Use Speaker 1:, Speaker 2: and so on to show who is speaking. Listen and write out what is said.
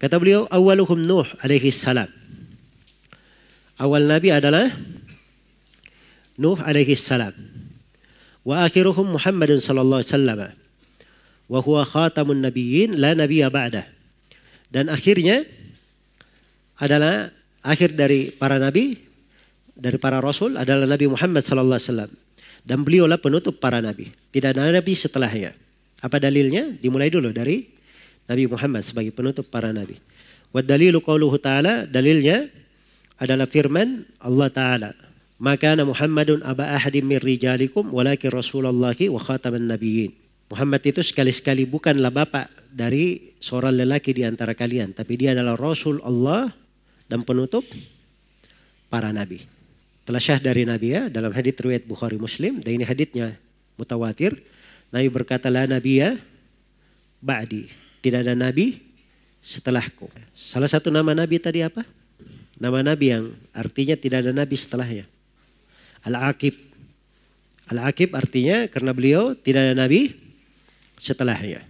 Speaker 1: Kata beliau, awaluhum Nuh alaihi salam. Awal Nabi adalah Nuh alaihi salam. Wa akhiruhum Muhammadun sallallahu alaihi wasallam. Wa huwa khatamun nabiyyin la nabiyya ba'dah. Dan akhirnya adalah akhir dari para nabi dari para rasul adalah Nabi Muhammad sallallahu alaihi wasallam. Dan beliaulah penutup para nabi. Tidak ada nabi setelahnya. Apa dalilnya? Dimulai dulu dari Nabi Muhammad sebagai penutup para nabi. Wa dalilu qauluhu ta'ala, dalilnya adalah firman Allah Ta'ala. Maka Muhammadun aba ahadim min rijalikum walakin Rasulullahi wa khataman nabiyyin. Muhammad itu sekali-sekali bukanlah bapak dari seorang lelaki di antara kalian. Tapi dia adalah Rasul Allah dan penutup para nabi. Telah syah dari nabi ya dalam hadits riwayat Bukhari Muslim. Dan ini haditsnya mutawatir. Nabi berkata la nabiya ba'di. Tidak ada nabi setelahku. Salah satu nama nabi tadi apa? Nama nabi yang artinya tidak ada nabi setelahnya. Al-Aqib. Al-Aqib artinya karena beliau tidak ada nabi setelahnya.